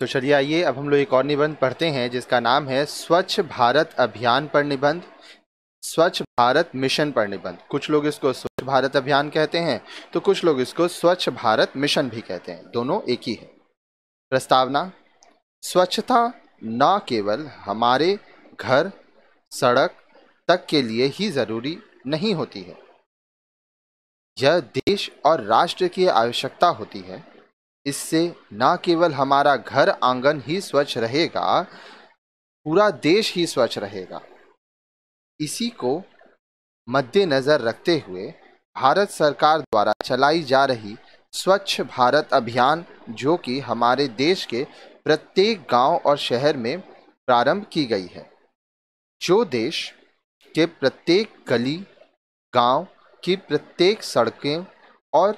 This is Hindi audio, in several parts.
तो चलिए आइए अब हम लोग एक और निबंध पढ़ते हैं जिसका नाम है स्वच्छ भारत अभियान पर निबंध स्वच्छ भारत मिशन पर निबंध कुछ लोग इसको स्वच्छ भारत अभियान कहते हैं तो कुछ लोग इसको स्वच्छ भारत मिशन भी कहते हैं दोनों एक ही है प्रस्तावना स्वच्छता न केवल हमारे घर सड़क तक के लिए ही ज़रूरी नहीं होती है यह देश और राष्ट्र की आवश्यकता होती है इससे न केवल हमारा घर आंगन ही स्वच्छ रहेगा पूरा देश ही स्वच्छ रहेगा इसी को मद्देनज़र रखते हुए भारत सरकार द्वारा चलाई जा रही स्वच्छ भारत अभियान जो कि हमारे देश के प्रत्येक गांव और शहर में प्रारंभ की गई है जो देश के प्रत्येक गली गांव की प्रत्येक सड़कें और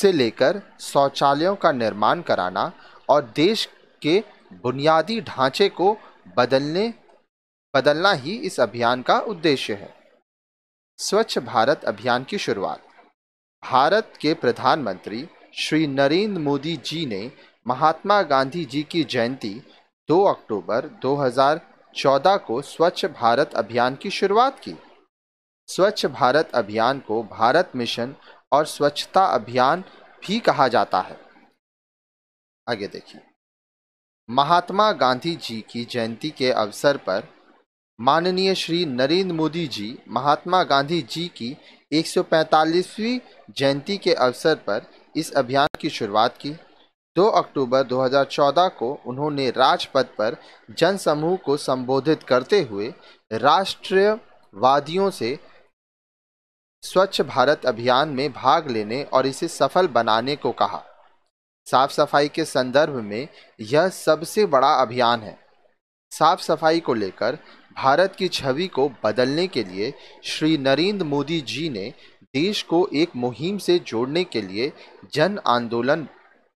से लेकर शौचालयों का निर्माण कराना और देश के बुनियादी ढांचे को बदलने बदलना ही इस अभियान का उद्देश्य है स्वच्छ भारत अभियान की शुरुआत भारत के प्रधानमंत्री श्री नरेंद्र मोदी जी ने महात्मा गांधी जी की जयंती 2 अक्टूबर 2014 को स्वच्छ भारत अभियान की शुरुआत की स्वच्छ भारत अभियान को भारत मिशन और स्वच्छता अभियान भी कहा जाता है आगे देखिए महात्मा गांधी जी की जयंती के अवसर पर माननीय श्री नरेंद्र मोदी जी महात्मा गांधी जी की 145वीं जयंती के अवसर पर इस अभियान की शुरुआत की 2 अक्टूबर 2014 को उन्होंने राजपथ पर जनसमूह को संबोधित करते हुए राष्ट्रवादियों से स्वच्छ भारत अभियान में भाग लेने और इसे सफल बनाने को कहा साफ सफाई के संदर्भ में यह सबसे बड़ा अभियान है साफ सफाई को लेकर भारत की छवि को बदलने के लिए श्री नरेंद्र मोदी जी ने देश को एक मुहिम से जोड़ने के लिए जन आंदोलन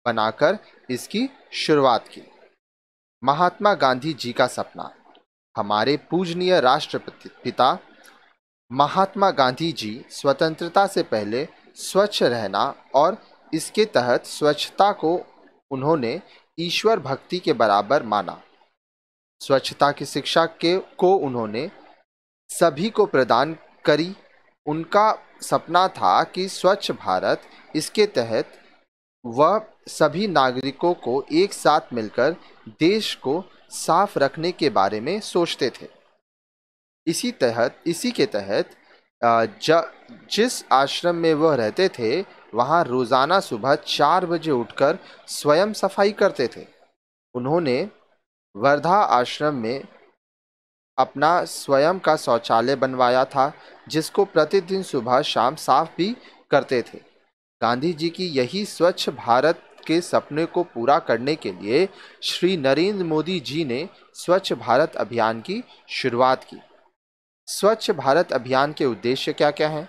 बनाकर इसकी शुरुआत की महात्मा गांधी जी का सपना हमारे पूजनीय पिता महात्मा गांधी जी स्वतंत्रता से पहले स्वच्छ रहना और इसके तहत स्वच्छता को उन्होंने ईश्वर भक्ति के बराबर माना स्वच्छता की शिक्षा के को उन्होंने सभी को प्रदान करी उनका सपना था कि स्वच्छ भारत इसके तहत वह सभी नागरिकों को एक साथ मिलकर देश को साफ रखने के बारे में सोचते थे इसी तहत इसी के तहत ज जिस आश्रम में वह रहते थे वहाँ रोज़ाना सुबह चार बजे उठकर स्वयं सफाई करते थे उन्होंने वर्धा आश्रम में अपना स्वयं का शौचालय बनवाया था जिसको प्रतिदिन सुबह शाम साफ भी करते थे गांधी जी की यही स्वच्छ भारत के सपने को पूरा करने के लिए श्री नरेंद्र मोदी जी ने स्वच्छ भारत अभियान की शुरुआत की स्वच्छ भारत अभियान के उद्देश्य क्या क्या हैं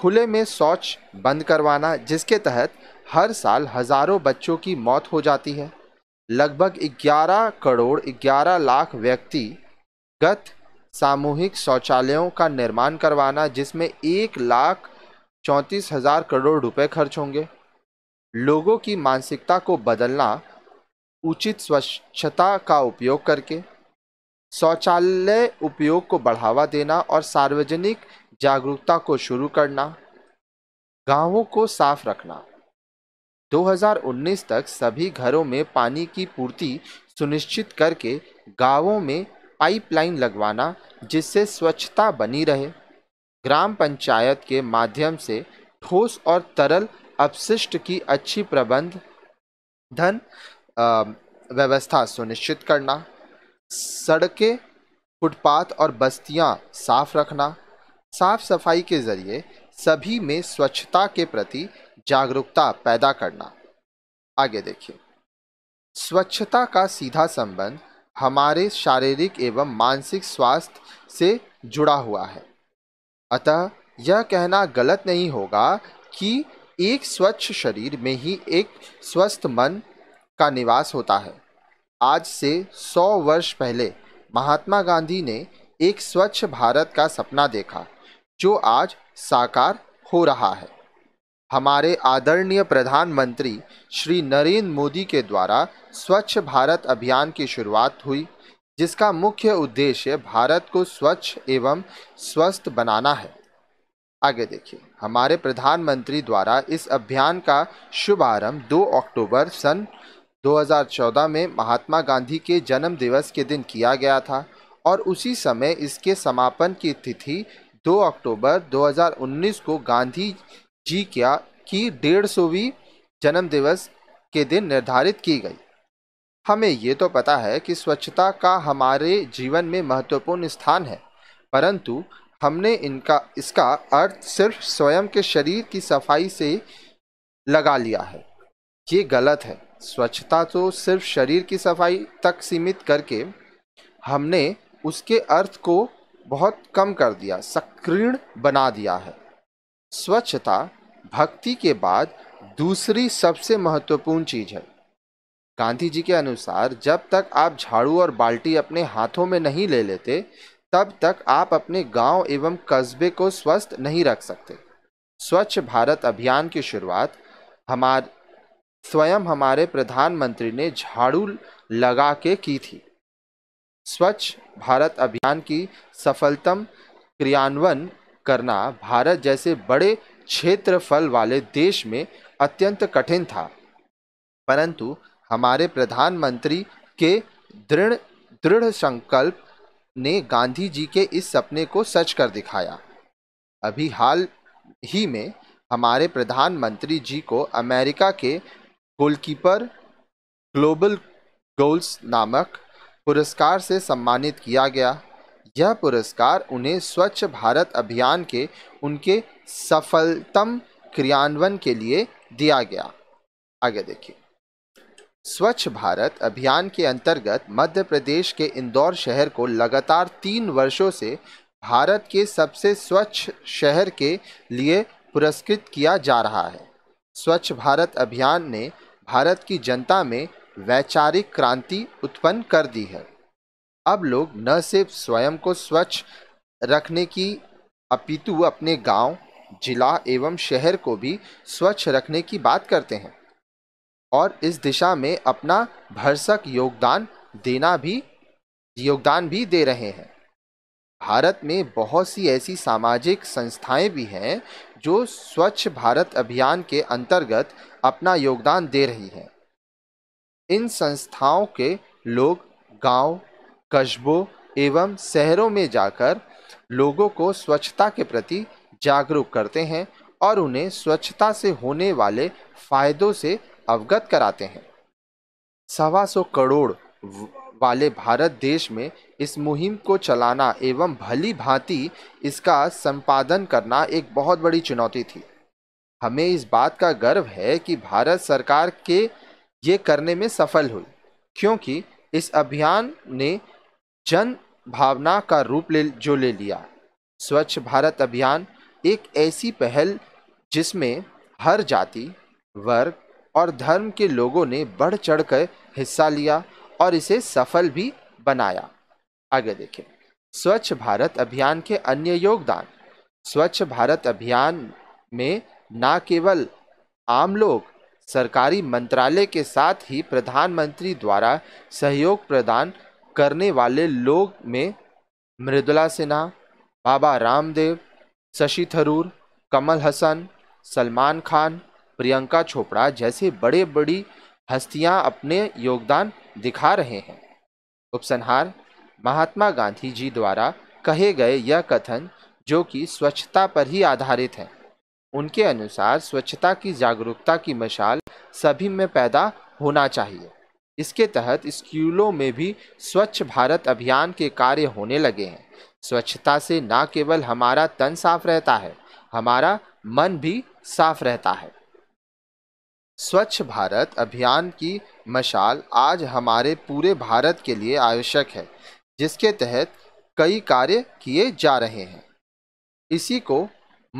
खुले में शौच बंद करवाना जिसके तहत हर साल हजारों बच्चों की मौत हो जाती है लगभग 11 करोड़ 11 लाख व्यक्ति गत सामूहिक शौचालयों का निर्माण करवाना जिसमें एक लाख चौंतीस हजार करोड़ रुपए खर्च होंगे लोगों की मानसिकता को बदलना उचित स्वच्छता का उपयोग करके शौचालय उपयोग को बढ़ावा देना और सार्वजनिक जागरूकता को शुरू करना गांवों को साफ रखना 2019 तक सभी घरों में पानी की पूर्ति सुनिश्चित करके गांवों में पाइपलाइन लगवाना जिससे स्वच्छता बनी रहे ग्राम पंचायत के माध्यम से ठोस और तरल अपशिष्ट की अच्छी प्रबंध धन व्यवस्था सुनिश्चित करना सड़कें फुटपाथ और बस्तियां साफ रखना साफ सफाई के जरिए सभी में स्वच्छता के प्रति जागरूकता पैदा करना आगे देखिए स्वच्छता का सीधा संबंध हमारे शारीरिक एवं मानसिक स्वास्थ्य से जुड़ा हुआ है अतः यह कहना गलत नहीं होगा कि एक स्वच्छ शरीर में ही एक स्वस्थ मन का निवास होता है आज से 100 वर्ष पहले महात्मा गांधी ने एक स्वच्छ भारत का सपना देखा जो आज साकार हो रहा है हमारे आदरणीय प्रधानमंत्री श्री नरेंद्र मोदी के द्वारा स्वच्छ भारत अभियान की शुरुआत हुई जिसका मुख्य उद्देश्य भारत को स्वच्छ एवं स्वस्थ बनाना है आगे देखिए हमारे प्रधानमंत्री द्वारा इस अभियान का शुभारंभ 2 अक्टूबर सन 2014 में महात्मा गांधी के जन्म दिवस के दिन किया गया था और उसी समय इसके समापन की तिथि 2 अक्टूबर 2019 को गांधी जी क्या की डेढ़ सौवीं जन्म दिवस के दिन निर्धारित की गई हमें ये तो पता है कि स्वच्छता का हमारे जीवन में महत्वपूर्ण स्थान है परंतु हमने इनका इसका अर्थ सिर्फ स्वयं के शरीर की सफाई से लगा लिया है ये गलत है स्वच्छता तो सिर्फ शरीर की सफाई तक सीमित करके हमने उसके अर्थ को बहुत कम कर दिया सक्रीण बना दिया है स्वच्छता भक्ति के बाद दूसरी सबसे महत्वपूर्ण चीज है गांधी जी के अनुसार जब तक आप झाड़ू और बाल्टी अपने हाथों में नहीं ले लेते तब तक आप अपने गांव एवं कस्बे को स्वस्थ नहीं रख सकते स्वच्छ भारत अभियान की शुरुआत हमारे स्वयं हमारे प्रधानमंत्री ने झाड़ू लगा के की थी स्वच्छ भारत अभियान की सफलतम क्रियान्वयन करना भारत जैसे बड़े क्षेत्रफल वाले देश में अत्यंत कठिन था परंतु हमारे प्रधानमंत्री के दृढ़ दृढ़ संकल्प ने गांधी जी के इस सपने को सच कर दिखाया अभी हाल ही में हमारे प्रधानमंत्री जी को अमेरिका के गोलकीपर ग्लोबल गोल्स नामक पुरस्कार से सम्मानित किया गया यह पुरस्कार उन्हें स्वच्छ भारत अभियान के उनके सफलतम क्रियान्वयन के लिए दिया गया आगे देखिए स्वच्छ भारत अभियान के अंतर्गत मध्य प्रदेश के इंदौर शहर को लगातार तीन वर्षों से भारत के सबसे स्वच्छ शहर के लिए पुरस्कृत किया जा रहा है स्वच्छ भारत अभियान ने भारत की जनता में वैचारिक क्रांति उत्पन्न कर दी है अब लोग न सिर्फ स्वयं को स्वच्छ रखने की अपितु अपने गांव, जिला एवं शहर को भी स्वच्छ रखने की बात करते हैं और इस दिशा में अपना भरसक योगदान देना भी योगदान भी दे रहे हैं भारत में बहुत सी ऐसी सामाजिक संस्थाएं भी हैं जो स्वच्छ भारत अभियान के अंतर्गत अपना योगदान दे रही हैं इन संस्थाओं के लोग गांव, कस्बों एवं शहरों में जाकर लोगों को स्वच्छता के प्रति जागरूक करते हैं और उन्हें स्वच्छता से होने वाले फायदों से अवगत कराते हैं सवा सौ करोड़ वाले भारत देश में इस मुहिम को चलाना एवं भली भांति इसका संपादन करना एक बहुत बड़ी चुनौती थी हमें इस बात का गर्व है कि भारत सरकार के ये करने में सफल हुई क्योंकि इस अभियान ने जन भावना का रूप ले जो ले लिया स्वच्छ भारत अभियान एक ऐसी पहल जिसमें हर जाति वर्ग और धर्म के लोगों ने बढ़ चढ़ कर हिस्सा लिया और इसे सफल भी बनाया आगे देखें स्वच्छ भारत अभियान के अन्य योगदान स्वच्छ भारत अभियान में न केवल आम लोग सरकारी मंत्रालय के साथ ही प्रधानमंत्री द्वारा सहयोग प्रदान करने वाले लोग में मृदुला सिन्हा बाबा रामदेव शशि थरूर कमल हसन सलमान खान प्रियंका चोपड़ा जैसे बड़े बड़ी हस्तियां अपने योगदान दिखा रहे हैं उपसंहार महात्मा गांधी जी द्वारा कहे गए यह कथन जो कि स्वच्छता पर ही आधारित है उनके अनुसार स्वच्छता की जागरूकता की मशाल सभी में पैदा होना चाहिए इसके तहत स्कूलों में भी स्वच्छ भारत अभियान के कार्य होने लगे हैं स्वच्छता से न केवल हमारा तन साफ रहता है हमारा मन भी साफ रहता है स्वच्छ भारत अभियान की मशाल आज हमारे पूरे भारत के लिए आवश्यक है जिसके तहत कई कार्य किए जा रहे हैं इसी को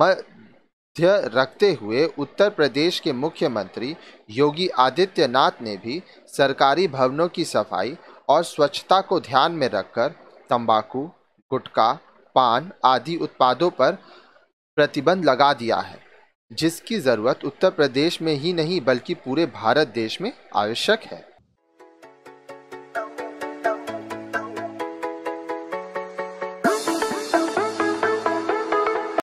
मध्य रखते हुए उत्तर प्रदेश के मुख्यमंत्री योगी आदित्यनाथ ने भी सरकारी भवनों की सफाई और स्वच्छता को ध्यान में रखकर तंबाकू, गुटखा पान आदि उत्पादों पर प्रतिबंध लगा दिया है जिसकी ज़रूरत उत्तर प्रदेश में ही नहीं बल्कि पूरे भारत देश में आवश्यक है